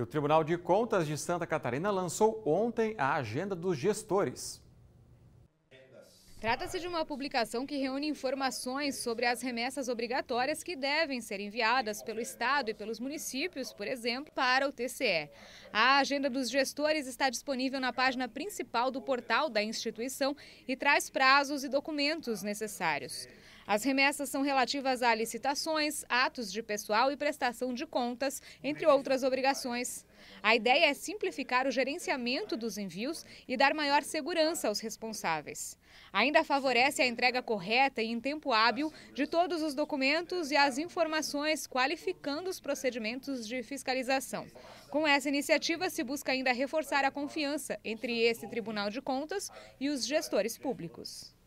E o Tribunal de Contas de Santa Catarina lançou ontem a agenda dos gestores. Trata-se de uma publicação que reúne informações sobre as remessas obrigatórias que devem ser enviadas pelo Estado e pelos municípios, por exemplo, para o TCE. A agenda dos gestores está disponível na página principal do portal da instituição e traz prazos e documentos necessários. As remessas são relativas a licitações, atos de pessoal e prestação de contas, entre outras obrigações. A ideia é simplificar o gerenciamento dos envios e dar maior segurança aos responsáveis. Ainda favorece a entrega correta e em tempo hábil de todos os documentos e as informações, qualificando os procedimentos de fiscalização. Com essa iniciativa, se busca ainda reforçar a confiança entre esse Tribunal de Contas e os gestores públicos.